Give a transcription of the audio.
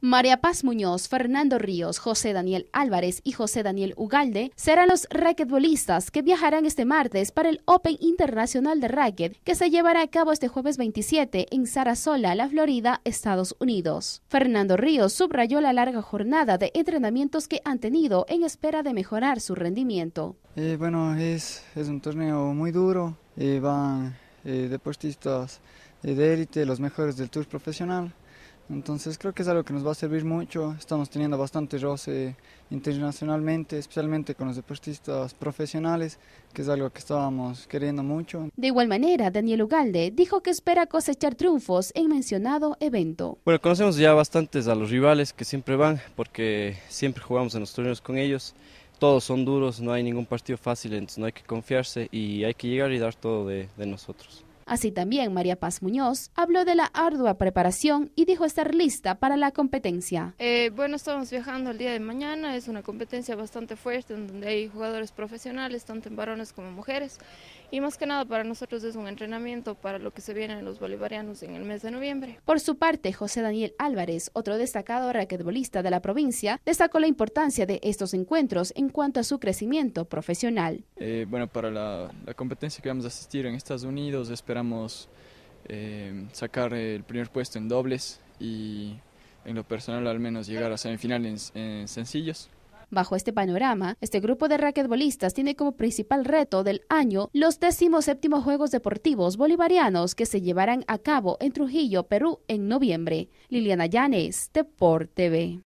María Paz Muñoz, Fernando Ríos, José Daniel Álvarez y José Daniel Ugalde serán los raquetbolistas que viajarán este martes para el Open Internacional de Racket que se llevará a cabo este jueves 27 en Sarasola, la Florida, Estados Unidos. Fernando Ríos subrayó la larga jornada de entrenamientos que han tenido en espera de mejorar su rendimiento. Eh, bueno, es, un torneo muy duro, eh, van eh, deportistas de élite, los mejores del tour profesional. Entonces creo que es algo que nos va a servir mucho. Estamos teniendo bastante roce internacionalmente, especialmente con los deportistas profesionales, que es algo que estábamos queriendo mucho. De igual manera, Daniel Ugalde dijo que espera cosechar triunfos en mencionado evento. Bueno, conocemos ya bastantes a los rivales que siempre van, porque siempre jugamos en los torneos con ellos. Todos son duros, no hay ningún partido fácil, entonces no hay que confiarse y hay que llegar y dar todo de, de nosotros. Así también, María Paz Muñoz habló de la ardua preparación y dijo estar lista para la competencia. Eh, bueno, estamos viajando el día de mañana, es una competencia bastante fuerte en donde hay jugadores profesionales, tanto en varones como en mujeres, y más que nada para nosotros es un entrenamiento para lo que se viene en los bolivarianos en el mes de noviembre. Por su parte, José Daniel Álvarez, otro destacado raquetbolista de la provincia, destacó la importancia de estos encuentros en cuanto a su crecimiento profesional. Eh, bueno, para la competencia que vamos a asistir en Estados Unidos, esperamos eh, sacar el primer puesto en dobles y en lo personal al menos llegar a semifinales en, sencillos. Bajo este panorama, este grupo de raquetbolistas tiene como principal reto del año los 17 Juegos Deportivos Bolivarianos que se llevarán a cabo en Trujillo, Perú, en noviembre. Liliana Llanes, Deport TV.